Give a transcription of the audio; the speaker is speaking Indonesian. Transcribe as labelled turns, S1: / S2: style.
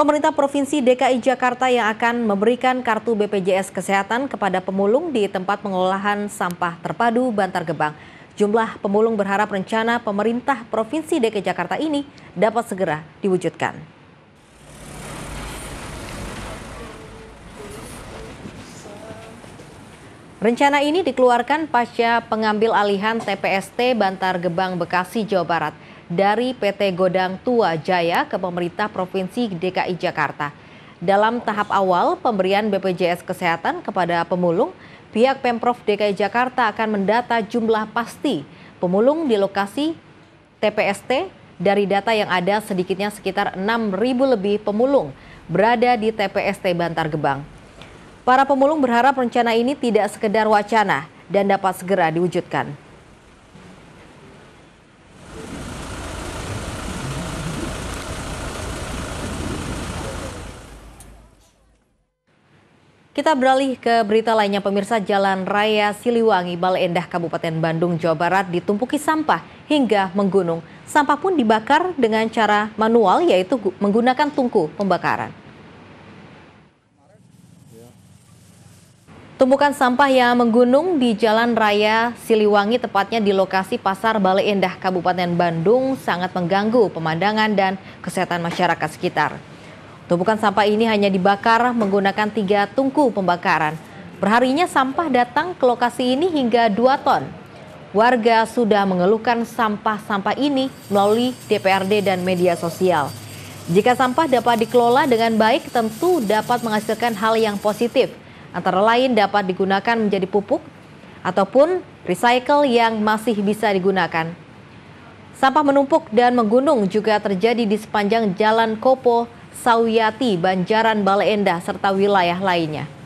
S1: pemerintah Provinsi DKI Jakarta yang akan memberikan kartu BPJS Kesehatan kepada pemulung di tempat pengolahan sampah terpadu Bantar Gebang. Jumlah pemulung berharap rencana pemerintah Provinsi DKI Jakarta ini dapat segera diwujudkan. Rencana ini dikeluarkan pasca pengambil alihan TPST Bantar Gebang Bekasi Jawa Barat dari PT Godang Tua Jaya ke pemerintah Provinsi DKI Jakarta. Dalam tahap awal pemberian BPJS Kesehatan kepada pemulung, pihak Pemprov DKI Jakarta akan mendata jumlah pasti pemulung di lokasi TPST dari data yang ada sedikitnya sekitar 6.000 lebih pemulung berada di TPST Bantar Gebang. Para pemulung berharap rencana ini tidak sekedar wacana dan dapat segera diwujudkan. Kita beralih ke berita lainnya pemirsa Jalan Raya Siliwangi Balendah, Kabupaten Bandung Jawa Barat ditumpuki sampah hingga menggunung. Sampah pun dibakar dengan cara manual yaitu menggunakan tungku pembakaran. Tumpukan sampah yang menggunung di Jalan Raya Siliwangi, tepatnya di lokasi Pasar Balai Endah, Kabupaten Bandung, sangat mengganggu pemandangan dan kesehatan masyarakat sekitar. Tumpukan sampah ini hanya dibakar menggunakan tiga tungku pembakaran. Perharinya sampah datang ke lokasi ini hingga dua ton. Warga sudah mengeluhkan sampah-sampah ini melalui DPRD dan media sosial. Jika sampah dapat dikelola dengan baik, tentu dapat menghasilkan hal yang positif – antara lain dapat digunakan menjadi pupuk ataupun recycle yang masih bisa digunakan. Sampah menumpuk dan menggunung juga terjadi di sepanjang Jalan Kopo, Sawiyati, Banjaran Bale Endah, serta wilayah lainnya.